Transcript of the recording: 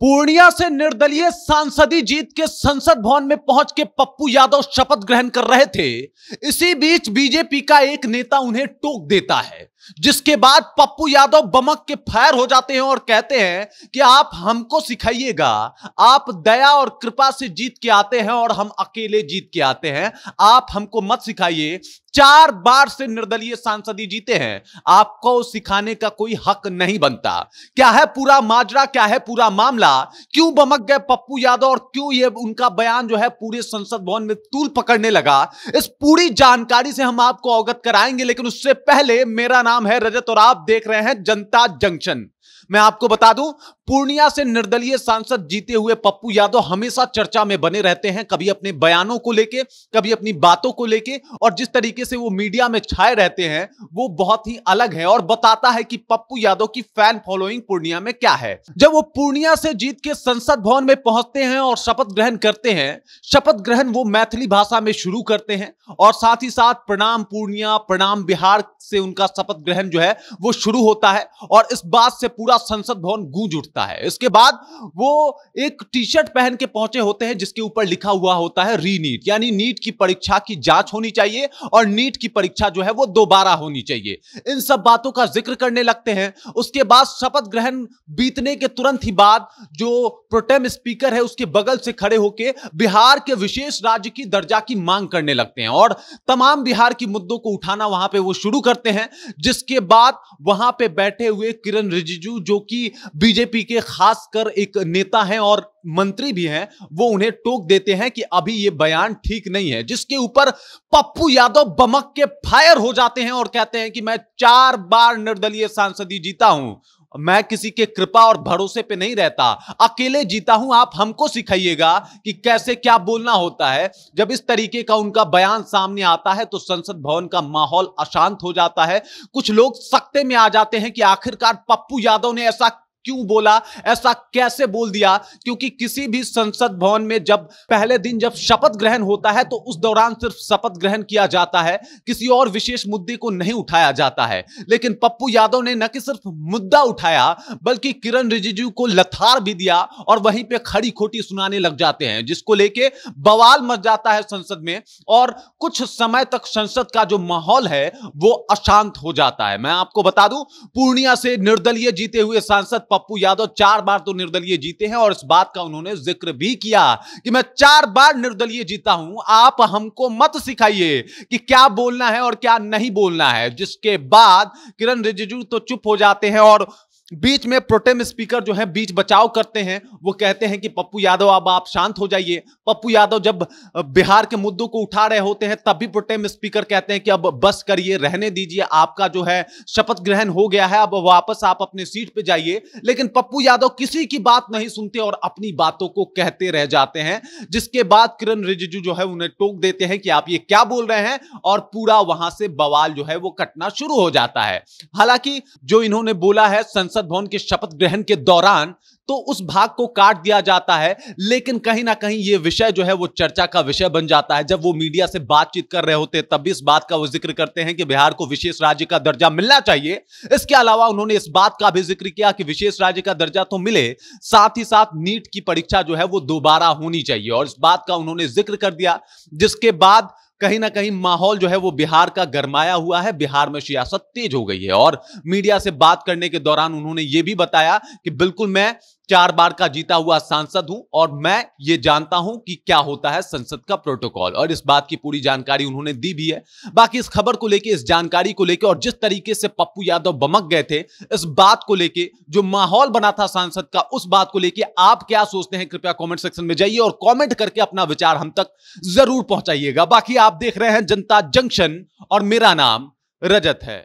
पूर्णिया से निर्दलीय सांसदी जीत के संसद भवन में पहुंच के पप्पू यादव शपथ ग्रहण कर रहे थे इसी बीच बीजेपी का एक नेता उन्हें टोक देता है जिसके बाद पप्पू यादव बमक के फायर हो जाते हैं और कहते हैं कि आप हमको सिखाइएगा आप दया और कृपा से जीत के आते हैं और हम अकेले जीत के आते हैं आप हमको मत सिखाइए चार बार से निर्दलीय सांसदी जीते हैं आपको सिखाने का कोई हक नहीं बनता क्या है पूरा माजरा क्या है पूरा मामला क्यों बमक गए पप्पू यादव और क्यों ये उनका बयान जो है पूरे संसद भवन में तूल पकड़ने लगा इस पूरी जानकारी से हम आपको अवगत कराएंगे लेकिन उससे पहले मेरा नाम नाम है रजत और आप देख रहे हैं जनता जंक्शन मैं आपको बता दूं पूर्णिया से निर्दलीय सांसद जीते हुए पप्पू यादव हमेशा चर्चा में बने रहते हैं कभी अपने बयानों को लेके कभी अपनी बातों को लेके और जिस तरीके से वो मीडिया में छाए रहते हैं वो बहुत ही अलग है और बताता है कि पप्पू यादव की फैन फॉलोइंग पूर्णिया में क्या है जब वो पूर्णिया से जीत के संसद भवन में पहुंचते हैं और शपथ ग्रहण करते हैं शपथ ग्रहण वो मैथिली भाषा में शुरू करते हैं और साथ ही साथ प्रणाम पूर्णिया प्रणाम बिहार से उनका शपथ ग्रहण जो है वो शुरू होता है और इस बात से पूरा संसद भवन गूंज उठता है इसके बाद वो एक टी शर्ट पहन के पहुंचे होते हैं जिसके ऊपर लिखा हुआ होता है री नीट यानी नीट की परीक्षा की जांच होनी चाहिए और नीट की परीक्षा जो है वो दोबारा होनी चाहिए इन सब बातों का जिक्र करने लगते हैं उसके बाद शपथ ग्रहण बीतने के तुरंत ही बाद जो प्रोटेम स्पीकर है उसके बगल से खड़े होकर बिहार के विशेष राज्य की दर्जा की मांग करने लगते हैं और तमाम बिहार के मुद्दों को उठाना वहां पे वो शुरू करते हैं जिसके बाद वहां पे बैठे हुए किरण रिजिजू रिजिजू जो कि बीजेपी के खासकर एक नेता हैं और मंत्री भी हैं वो उन्हें टोक देते हैं कि अभी ये बयान ठीक नहीं है जिसके ऊपर पप्पू यादव बमक के फायर हो जाते हैं और कहते हैं कि मैं चार बार निर्दलीय सांसदी जीता हूं मैं किसी के कृपा और भरोसे पे नहीं रहता अकेले जीता हूं आप हमको सिखाइएगा कि कैसे क्या बोलना होता है जब इस तरीके का उनका बयान सामने आता है तो संसद भवन का माहौल अशांत हो जाता है कुछ लोग सख्ते में आ जाते हैं कि आखिरकार पप्पू यादव ने ऐसा क्यों बोला ऐसा कैसे बोल दिया क्योंकि किसी भी संसद भवन में जब पहले दिन जब शपथ ग्रहण होता है तो उस दौरान सिर्फ शपथ ग्रहण किया जाता है किसी और विशेष मुद्दे को नहीं उठाया जाता है लेकिन पप्पू यादव ने न कि सिर्फ मुद्दा उठाया बल्कि किरण रिजिजू को लथार भी दिया और वहीं पर खड़ी खोटी सुनाने लग जाते हैं जिसको लेके बवाल मच जाता है संसद में और कुछ समय तक संसद का जो माहौल है वो अशांत हो जाता है मैं आपको बता दूं पूर्णिया से निर्दलीय जीते हुए सांसद पप्पू यादव चार बार तो निर्दलीय जीते हैं और इस बात का उन्होंने जिक्र भी किया कि मैं चार बार निर्दलीय जीता हूं आप हमको मत सिखाइए कि क्या बोलना है और क्या नहीं बोलना है जिसके बाद किरण रिजिजू तो चुप हो जाते हैं और बीच में प्रोटेम स्पीकर जो है बीच बचाव करते हैं वो कहते हैं कि पप्पू यादव अब आप शांत हो जाइए पप्पू यादव जब बिहार के मुद्दों को उठा रहे होते हैं तब भी प्रोटेम स्पीकर कहते हैं कि अब बस करिए रहने दीजिए आपका जो है शपथ ग्रहण हो गया है अब वापस आप अपने सीट पर जाइए लेकिन पप्पू यादव किसी की बात नहीं सुनते और अपनी बातों को कहते रह जाते हैं जिसके बाद किरण रिजिजू जो है उन्हें टोक देते हैं कि आप ये क्या बोल रहे हैं और पूरा वहां से बवाल जो है वो कटना शुरू हो जाता है हालांकि जो इन्होंने बोला है संसद संसद भवन के शपथ ग्रहण के दौरान तो उस भाग को काट दिया जाता है लेकिन कहीं ना कहीं ये विषय जो है वो चर्चा का विषय बन जाता है जब वो मीडिया से बातचीत कर रहे होते हैं तब भी इस बात का वो जिक्र करते हैं कि बिहार को विशेष राज्य का दर्जा मिलना चाहिए इसके अलावा उन्होंने इस बात का भी जिक्र किया कि विशेष राज्य का दर्जा तो मिले साथ ही साथ नीट की परीक्षा जो है वो दोबारा होनी चाहिए और इस बात का उन्होंने जिक्र कर दिया जिसके बाद कहीं ना कहीं माहौल जो है वो बिहार का गरमाया हुआ है बिहार में सियासत तेज हो गई है और मीडिया से बात करने के दौरान उन्होंने ये भी बताया कि बिल्कुल मैं चार बार का जीता हुआ सांसद हूं और मैं ये जानता हूं कि क्या होता है संसद का प्रोटोकॉल और इस बात की पूरी जानकारी उन्होंने दी भी है बाकी इस खबर को लेके इस जानकारी को लेके और जिस तरीके से पप्पू यादव बमक गए थे इस बात को लेके जो माहौल बना था सांसद का उस बात को लेके आप क्या सोचते हैं कृपया कॉमेंट सेक्शन में जाइए और कॉमेंट करके अपना विचार हम तक जरूर पहुंचाइएगा बाकी आप देख रहे हैं जनता जंक्शन और मेरा नाम रजत है